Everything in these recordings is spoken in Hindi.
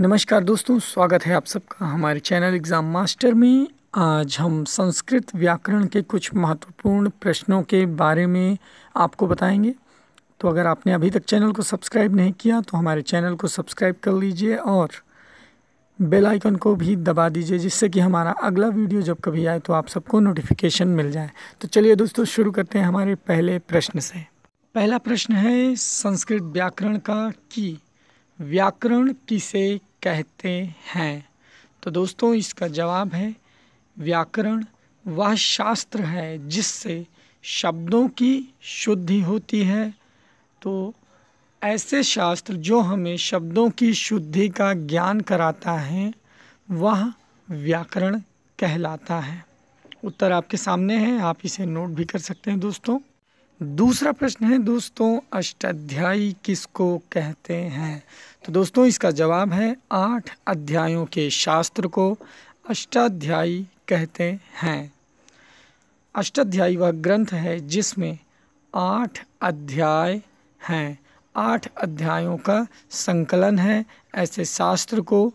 नमस्कार दोस्तों स्वागत है आप सबका हमारे चैनल एग्ज़ाम मास्टर में आज हम संस्कृत व्याकरण के कुछ महत्वपूर्ण प्रश्नों के बारे में आपको बताएंगे तो अगर आपने अभी तक चैनल को सब्सक्राइब नहीं किया तो हमारे चैनल को सब्सक्राइब कर लीजिए और बेल आइकन को भी दबा दीजिए जिससे कि हमारा अगला वीडियो जब कभी आए तो आप सबको नोटिफिकेशन मिल जाए तो चलिए दोस्तों शुरू करते हैं हमारे पहले प्रश्न से पहला प्रश्न है संस्कृत व्याकरण का की व्याकरण किसे कहते हैं तो दोस्तों इसका जवाब है व्याकरण वह शास्त्र है जिससे शब्दों की शुद्धि होती है तो ऐसे शास्त्र जो हमें शब्दों की शुद्धि का ज्ञान कराता है वह व्याकरण कहलाता है उत्तर आपके सामने है आप इसे नोट भी कर सकते हैं दोस्तों दूसरा प्रश्न है दोस्तों अष्टाध्यायी किसको कहते हैं तो दोस्तों इसका जवाब है आठ अध्यायों के शास्त्र को अष्टाध्यायी कहते हैं अष्टाध्यायी वह ग्रंथ है जिसमें आठ अध्याय हैं आठ अध्यायों का संकलन है ऐसे शास्त्र को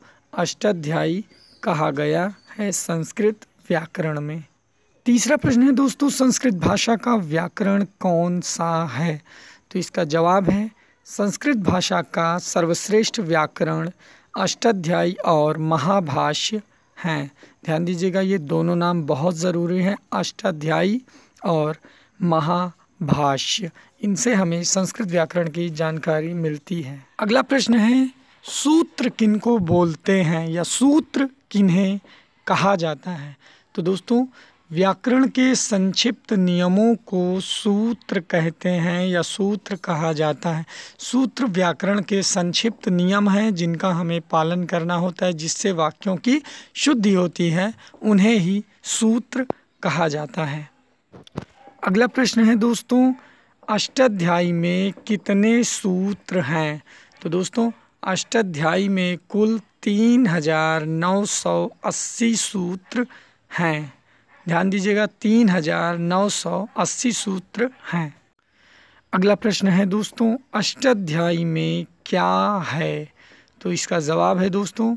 अष्टाध्यायी कहा गया है संस्कृत व्याकरण में तीसरा प्रश्न है दोस्तों संस्कृत भाषा का व्याकरण कौन सा है तो इसका जवाब है संस्कृत भाषा का सर्वश्रेष्ठ व्याकरण अष्टाध्यायी और महाभाष्य हैं ध्यान दीजिएगा ये दोनों नाम बहुत ज़रूरी हैं अष्टाध्यायी और महाभाष्य इनसे हमें संस्कृत व्याकरण की जानकारी मिलती है अगला प्रश्न है सूत्र किनको बोलते हैं या सूत्र किन्हें कहा जाता है तो दोस्तों व्याकरण के संक्षिप्त नियमों को सूत्र कहते हैं या सूत्र कहा जाता है सूत्र व्याकरण के संक्षिप्त नियम हैं जिनका हमें पालन करना होता है जिससे वाक्यों की शुद्धि होती है उन्हें ही सूत्र कहा जाता है अगला प्रश्न है दोस्तों अष्टाध्यायी में कितने सूत्र हैं तो दोस्तों अष्टाध्यायी में कुल तीन हजार नौ सौ अस्सी सूत्र हैं ध्यान दीजिएगा तीन हजार नौ सौ अस्सी सूत्र हैं अगला प्रश्न है दोस्तों अष्टाध्यायी में क्या है तो इसका जवाब है दोस्तों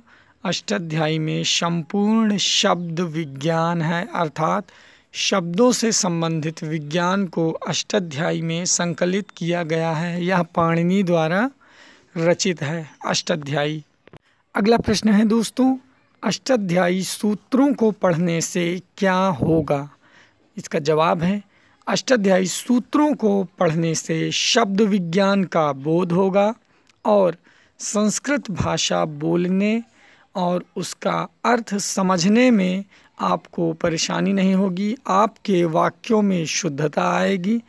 अष्टाध्यायी में संपूर्ण शब्द विज्ञान है अर्थात शब्दों से संबंधित विज्ञान को अष्टाध्यायी में संकलित किया गया है यह पाणिनि द्वारा रचित है अष्टाध्यायी अगला प्रश्न है दोस्तों अष्टाध्यायी सूत्रों को पढ़ने से क्या होगा इसका जवाब है अष्टाध्यायी सूत्रों को पढ़ने से शब्द विज्ञान का बोध होगा और संस्कृत भाषा बोलने और उसका अर्थ समझने में आपको परेशानी नहीं होगी आपके वाक्यों में शुद्धता आएगी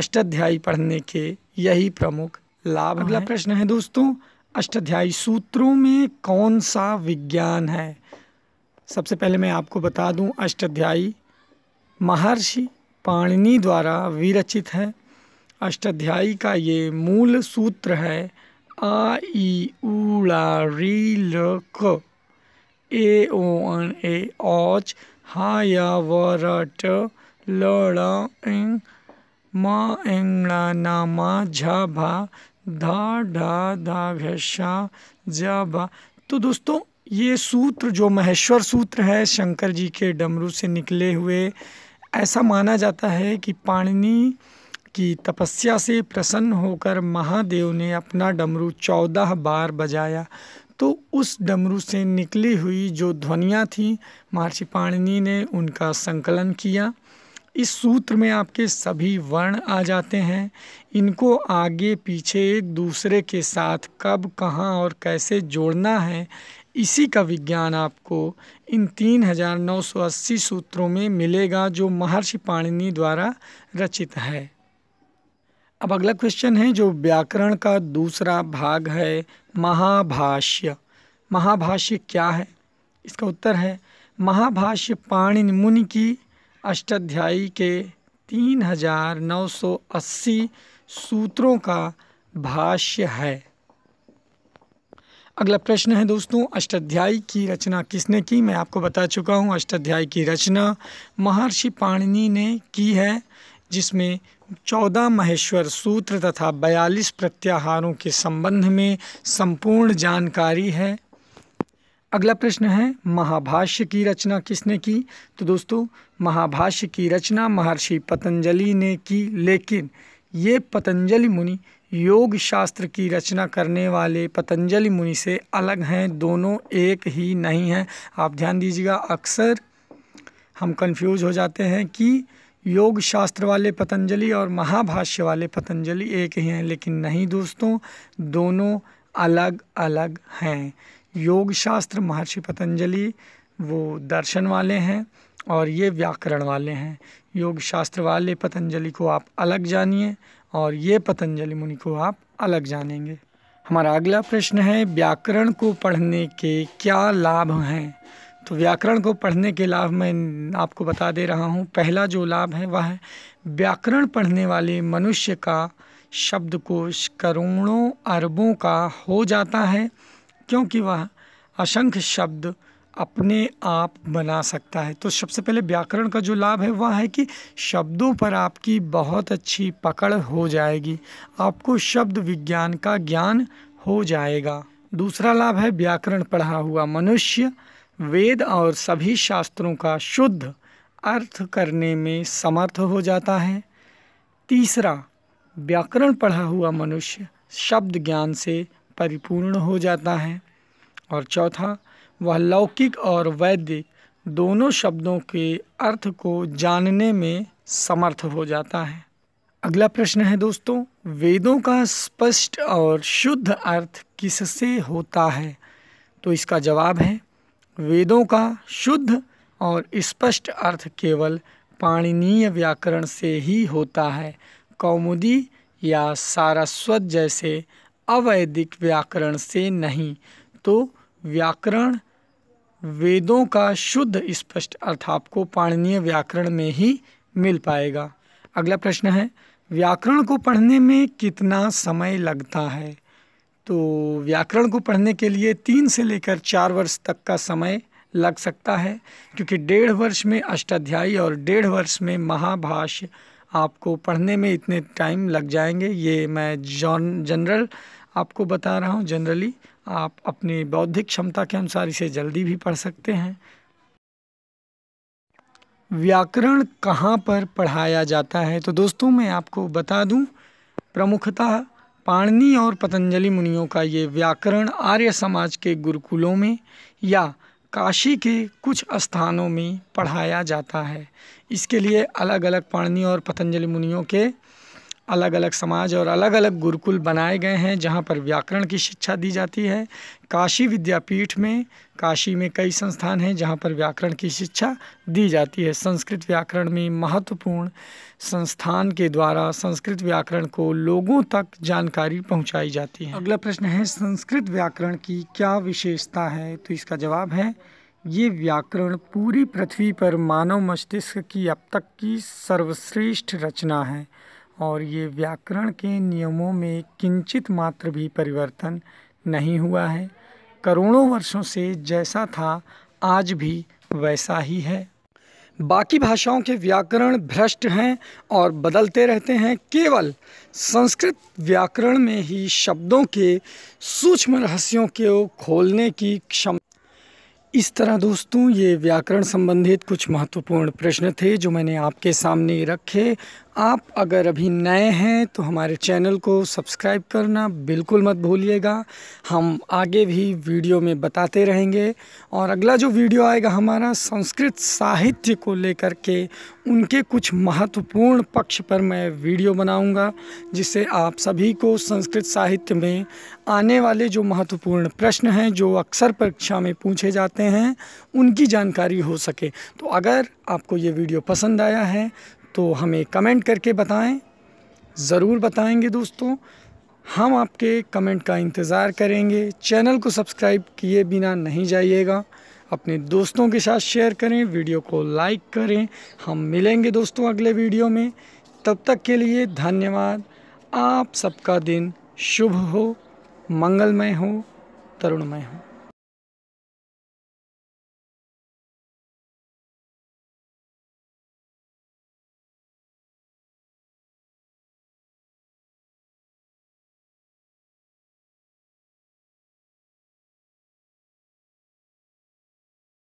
अष्टाध्यायी पढ़ने के यही प्रमुख लाभ अगला हाँ। प्रश्न है दोस्तों अष्टाध्यायी सूत्रों में कौन सा विज्ञान है सबसे पहले मैं आपको बता दूं अष्टाध्यायी महर्षि पाणिनि द्वारा विरचित है अष्टाध्यायी का ये मूल सूत्र है आ ई ऊ री ल क ए ओ अन ए औच हा या व र ट ल ण म एंग ना मा झा भा धा ढा धा घा जा बा तो दोस्तों ये सूत्र जो महेश्वर सूत्र है शंकर जी के डमरू से निकले हुए ऐसा माना जाता है कि पाणिनि की तपस्या से प्रसन्न होकर महादेव ने अपना डमरू चौदह बार बजाया तो उस डमरू से निकली हुई जो ध्वनियाँ थीं महर्षि पाणिनि ने उनका संकलन किया इस सूत्र में आपके सभी वर्ण आ जाते हैं इनको आगे पीछे एक दूसरे के साथ कब कहाँ और कैसे जोड़ना है इसी का विज्ञान आपको इन तीन हजार नौ सौ अस्सी सूत्रों में मिलेगा जो महर्षि पाणिनि द्वारा रचित है अब अगला क्वेश्चन है जो व्याकरण का दूसरा भाग है महाभाष्य महाभाष्य क्या है इसका उत्तर है महाभाष्य पाणिनि मुनि की अष्टाध्यायी के तीन हजार नौ सौ अस्सी सूत्रों का भाष्य है अगला प्रश्न है दोस्तों अष्टाध्यायी की रचना किसने की मैं आपको बता चुका हूँ अष्टाध्यायी की रचना महर्षि पाणिनि ने की है जिसमें चौदह महेश्वर सूत्र तथा बयालीस प्रत्याहारों के संबंध में संपूर्ण जानकारी है अगला प्रश्न है महाभाष्य की रचना किसने की तो दोस्तों महाभाष्य की रचना महर्षि पतंजलि ने की लेकिन ये पतंजलि मुनि योग शास्त्र की रचना करने वाले पतंजलि मुनि से अलग हैं दोनों एक ही नहीं हैं आप ध्यान दीजिएगा अक्सर हम कंफ्यूज हो जाते हैं कि योग शास्त्र वाले पतंजलि और महाभाष्य वाले पतंजलि एक ही हैं लेकिन नहीं दोस्तों दोनों अलग अलग हैं योग शास्त्र महर्षि पतंजलि वो दर्शन वाले हैं और ये व्याकरण वाले हैं योग शास्त्र वाले पतंजलि को आप अलग जानिए और ये पतंजलि मुनि को आप अलग जानेंगे हमारा अगला प्रश्न है व्याकरण को पढ़ने के क्या लाभ हैं तो व्याकरण को पढ़ने के लाभ मैं आपको बता दे रहा हूँ पहला जो लाभ है वह है व्याकरण पढ़ने वाले मनुष्य का शब्दकोश करोड़ों अरबों का हो जाता है क्योंकि वह असंख्य शब्द अपने आप बना सकता है तो सबसे पहले व्याकरण का जो लाभ है वह है कि शब्दों पर आपकी बहुत अच्छी पकड़ हो जाएगी आपको शब्द विज्ञान का ज्ञान हो जाएगा दूसरा लाभ है व्याकरण पढ़ा हुआ मनुष्य वेद और सभी शास्त्रों का शुद्ध अर्थ करने में समर्थ हो जाता है तीसरा व्याकरण पढ़ा हुआ मनुष्य शब्द ज्ञान से परिपूर्ण हो जाता है और चौथा वह लौकिक और वैदिक दोनों शब्दों के अर्थ को जानने में समर्थ हो जाता है अगला प्रश्न है दोस्तों वेदों का स्पष्ट और शुद्ध अर्थ किससे होता है तो इसका जवाब है वेदों का शुद्ध और स्पष्ट अर्थ केवल पाणनीय व्याकरण से ही होता है कौमुदी या सारस्वत जैसे अवैदिक व्याकरण से नहीं तो व्याकरण वेदों का शुद्ध स्पष्ट अर्थ आपको पाणनीय व्याकरण में ही मिल पाएगा अगला प्रश्न है व्याकरण को पढ़ने में कितना समय लगता है तो व्याकरण को पढ़ने के लिए तीन से लेकर चार वर्ष तक का समय लग सकता है क्योंकि डेढ़ वर्ष में अष्टाध्यायी और डेढ़ वर्ष में महाभाष्य आपको पढ़ने में इतने टाइम लग जाएंगे ये मैं जॉन जनरल आपको बता रहा हूँ जनरली आप अपनी बौद्धिक क्षमता के अनुसार इसे जल्दी भी पढ़ सकते हैं व्याकरण कहाँ पर पढ़ाया जाता है तो दोस्तों मैं आपको बता दूँ प्रमुखतः पाणनी और पतंजलि मुनियों का ये व्याकरण आर्य समाज के गुरुकुलों में या काशी के कुछ स्थानों में पढ़ाया जाता है इसके लिए अलग अलग पाणनी और पतंजलि मुनियों के अलग अलग समाज और अलग अलग गुरुकुल बनाए गए हैं जहाँ पर व्याकरण की शिक्षा दी जाती है काशी विद्यापीठ में काशी में कई संस्थान हैं जहाँ पर व्याकरण की शिक्षा दी जाती है संस्कृत व्याकरण में महत्वपूर्ण संस्थान के द्वारा संस्कृत व्याकरण को लोगों तक जानकारी पहुँचाई जाती है अगला प्रश्न है संस्कृत व्याकरण की क्या विशेषता है तो इसका जवाब है ये व्याकरण पूरी पृथ्वी पर मानव मस्तिष्क की अब तक की सर्वश्रेष्ठ रचना है और ये व्याकरण के नियमों में किंचित मात्र भी परिवर्तन नहीं हुआ है करोड़ों वर्षों से जैसा था आज भी वैसा ही है बाकी भाषाओं के व्याकरण भ्रष्ट हैं और बदलते रहते हैं केवल संस्कृत व्याकरण में ही शब्दों के सूक्ष्म रहस्यों को खोलने की क्षमता इस तरह दोस्तों ये व्याकरण संबंधित कुछ महत्वपूर्ण प्रश्न थे जो मैंने आपके सामने रखे आप अगर अभी नए हैं तो हमारे चैनल को सब्सक्राइब करना बिल्कुल मत भूलिएगा हम आगे भी वीडियो में बताते रहेंगे और अगला जो वीडियो आएगा हमारा संस्कृत साहित्य को लेकर के उनके कुछ महत्वपूर्ण पक्ष पर मैं वीडियो बनाऊंगा जिससे आप सभी को संस्कृत साहित्य में आने वाले जो महत्वपूर्ण प्रश्न हैं जो अक्सर परीक्षा में पूछे जाते हैं उनकी जानकारी हो सके तो अगर आपको ये वीडियो पसंद आया है तो हमें कमेंट करके बताएं ज़रूर बताएंगे दोस्तों हम आपके कमेंट का इंतज़ार करेंगे चैनल को सब्सक्राइब किए बिना नहीं जाइएगा अपने दोस्तों के साथ शेयर करें वीडियो को लाइक करें हम मिलेंगे दोस्तों अगले वीडियो में तब तक के लिए धन्यवाद आप सबका दिन शुभ हो मंगलमय हो तरुणमय हो